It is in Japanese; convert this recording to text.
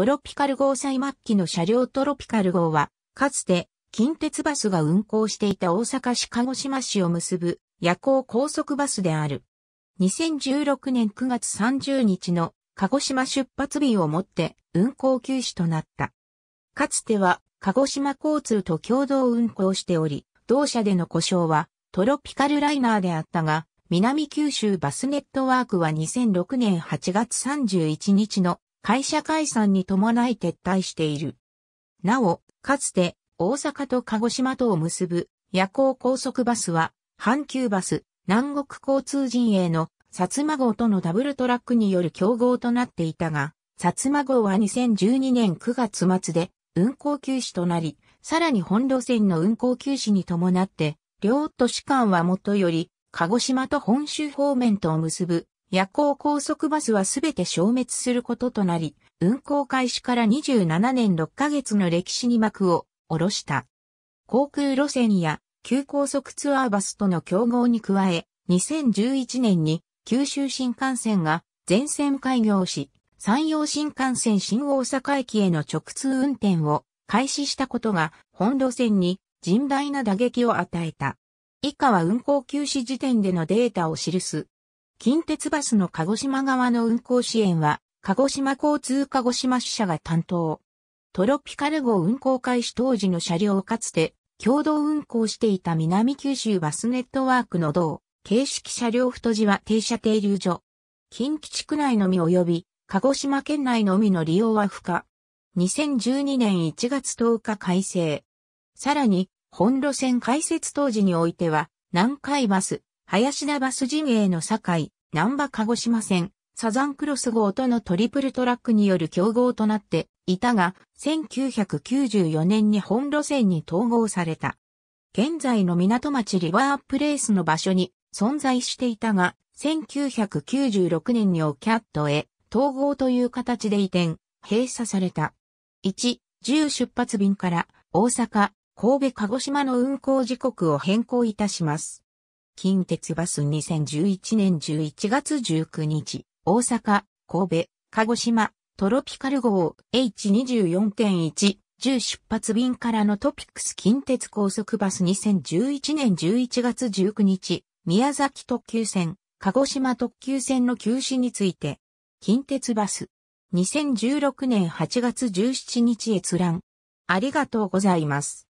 トロピカル号最末期の車両トロピカル号は、かつて近鉄バスが運行していた大阪市鹿児島市を結ぶ夜行高速バスである。2016年9月30日の鹿児島出発日をもって運行休止となった。かつては鹿児島交通と共同運行しており、同社での故障はトロピカルライナーであったが、南九州バスネットワークは2006年8月31日の会社解散に伴い撤退している。なお、かつて大阪と鹿児島とを結ぶ夜行高速バスは、阪急バス、南国交通陣営の薩摩号とのダブルトラックによる競合となっていたが、薩摩号は2012年9月末で運行休止となり、さらに本路線の運行休止に伴って、両都市間はもとより、鹿児島と本州方面とを結ぶ夜行高速バスはすべて消滅することとなり、運行開始から27年6ヶ月の歴史に幕を下ろした。航空路線や急高速ツアーバスとの競合に加え、2011年に九州新幹線が全線開業し、山陽新幹線新大阪駅への直通運転を開始したことが本路線に甚大な打撃を与えた。以下は運行休止時点でのデータを記す近鉄バスの鹿児島側の運行支援は、鹿児島交通鹿児島支社が担当。トロピカル号運行開始当時の車両をかつて、共同運行していた南九州バスネットワークの同、形式車両太字は停車停留所。近畿地区内のみ及び、鹿児島県内のみの利用は不可。2012年1月10日改正。さらに、本路線開設当時においては、南海バス、林田バス陣営の堺、南波鹿児島線、サザンクロス号とのトリプルトラックによる競合となっていたが、1994年に本路線に統合された。現在の港町リバープレイスの場所に存在していたが、1996年にオキャットへ統合という形で移転、閉鎖された。1、10出発便から大阪、神戸鹿児島の運行時刻を変更いたします。近鉄バス2011年11月19日、大阪、神戸、鹿児島、トロピカル号 H24.1 10出発便からのトピックス近鉄高速バス2011年11月19日、宮崎特急線、鹿児島特急線の休止について、近鉄バス、2016年8月17日閲覧。ありがとうございます。